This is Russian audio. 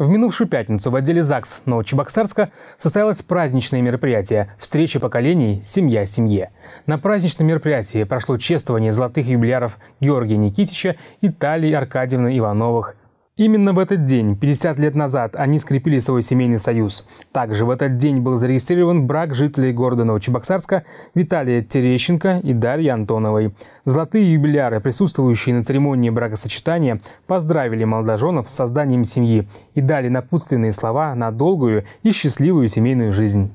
В минувшую пятницу в отделе ЗАГС Новочебоксарска состоялось праздничное мероприятие «Встреча поколений. Семья семье». На праздничном мероприятии прошло чествование золотых юбиляров Георгия Никитича и Талии Аркадьевны Ивановых, Именно в этот день, 50 лет назад, они скрепили свой семейный союз. Также в этот день был зарегистрирован брак жителей города Новочебоксарска Виталия Терещенко и Дарьи Антоновой. Золотые юбиляры, присутствующие на церемонии бракосочетания, поздравили молодоженов с созданием семьи и дали напутственные слова на долгую и счастливую семейную жизнь.